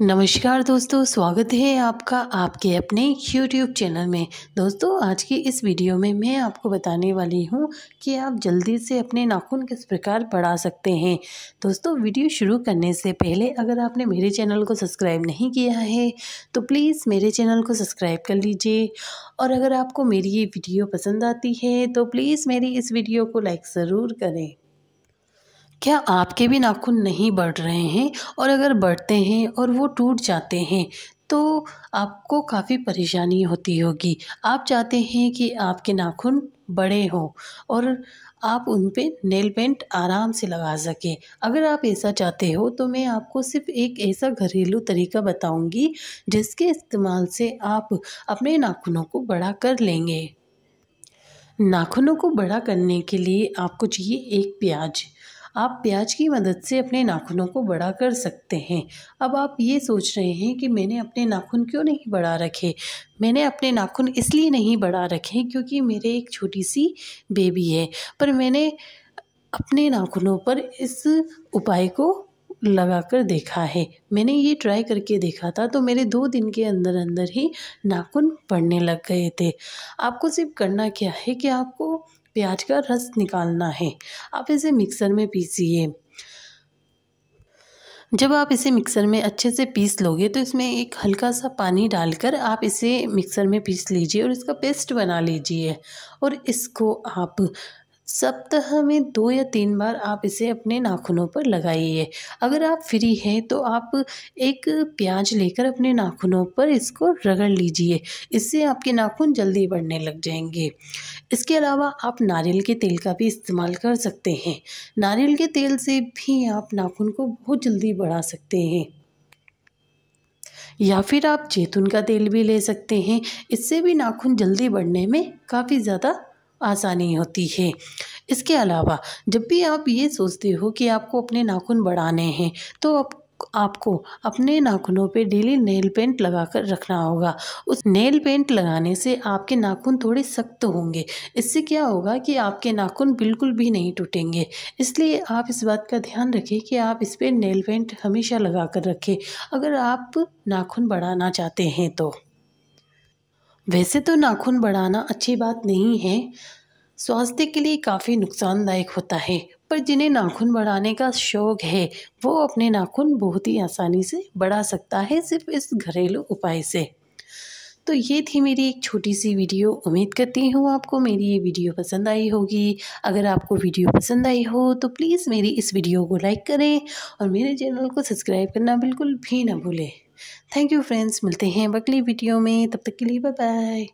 नमस्कार दोस्तों स्वागत है आपका आपके अपने YouTube चैनल में दोस्तों आज की इस वीडियो में मैं आपको बताने वाली हूँ कि आप जल्दी से अपने नाखून किस प्रकार बढ़ा सकते हैं दोस्तों वीडियो शुरू करने से पहले अगर आपने मेरे चैनल को सब्सक्राइब नहीं किया है तो प्लीज़ मेरे चैनल को सब्सक्राइब कर लीजिए और अगर आपको मेरी ये वीडियो पसंद आती है तो प्लीज़ मेरी इस वीडियो को लाइक ज़रूर करें क्या आपके भी नाखून नहीं बढ़ रहे हैं और अगर बढ़ते हैं और वो टूट जाते हैं तो आपको काफ़ी परेशानी होती होगी आप चाहते हैं कि आपके नाखून बड़े हों और आप उन पे नेल पेंट आराम से लगा सकें अगर आप ऐसा चाहते हो तो मैं आपको सिर्फ एक ऐसा घरेलू तरीका बताऊंगी जिसके इस्तेमाल से आप अपने नाखूनों को बड़ा कर लेंगे नाखूनों को बड़ा करने के लिए आपको चाहिए एक प्याज आप प्याज की मदद से अपने नाखूनों को बड़ा कर सकते हैं अब आप ये सोच रहे हैं कि मैंने अपने नाखून क्यों नहीं बढ़ा रखे मैंने अपने नाखून इसलिए नहीं बढ़ा रखे क्योंकि मेरे एक छोटी सी बेबी है पर मैंने अपने नाखूनों पर इस उपाय को लगा कर देखा है मैंने ये ट्राई करके देखा था तो मेरे दो दिन के अंदर अंदर ही नाखून पड़ने लग गए थे आपको सिर्फ करना क्या है कि आपको प्याज का रस निकालना है आप इसे मिक्सर में पीसिए जब आप इसे मिक्सर में अच्छे से पीस लोगे तो इसमें एक हल्का सा पानी डालकर आप इसे मिक्सर में पीस लीजिए और इसका पेस्ट बना लीजिए और इसको आप सप्ताह में दो या तीन बार आप इसे अपने नाखूनों पर लगाइए अगर आप फ्री हैं तो आप एक प्याज लेकर अपने नाखूनों पर इसको रगड़ लीजिए इससे आपके नाखून जल्दी बढ़ने लग जाएंगे इसके अलावा आप नारियल के तेल का भी इस्तेमाल कर सकते हैं नारियल के तेल से भी आप नाखून को बहुत जल्दी बढ़ा सकते हैं या फिर आप जैतून का तेल भी ले सकते हैं इससे भी नाखून जल्दी बढ़ने में काफ़ी ज़्यादा आसानी होती है इसके अलावा जब भी आप ये सोचते हो कि आपको अपने नाखून बढ़ाने हैं तो आप आपको अपने नाखूनों पे डेली नेल पेंट लगा कर रखना होगा उस नेल पेंट लगाने से आपके नाखून थोड़े सख्त होंगे इससे क्या होगा कि आपके नाखून बिल्कुल भी नहीं टूटेंगे इसलिए आप इस बात का ध्यान रखें कि आप इस पर पे नेल पेंट हमेशा लगा कर रखें अगर आप नाखून बढ़ाना चाहते हैं तो वैसे तो नाखून बढ़ाना अच्छी बात नहीं है स्वास्थ्य के लिए काफ़ी नुकसानदायक होता है पर जिन्हें नाखून बढ़ाने का शौक़ है वो अपने नाखून बहुत ही आसानी से बढ़ा सकता है सिर्फ इस घरेलू उपाय से तो ये थी मेरी एक छोटी सी वीडियो उम्मीद करती हूँ आपको मेरी ये वीडियो पसंद आई होगी अगर आपको वीडियो पसंद आई हो तो प्लीज़ मेरी इस वीडियो को लाइक करें और मेरे चैनल को सब्सक्राइब करना बिल्कुल भी ना भूलें थैंक यू फ्रेंड्स मिलते हैं अगली वीडियो में तब तक के लिए बाय बाय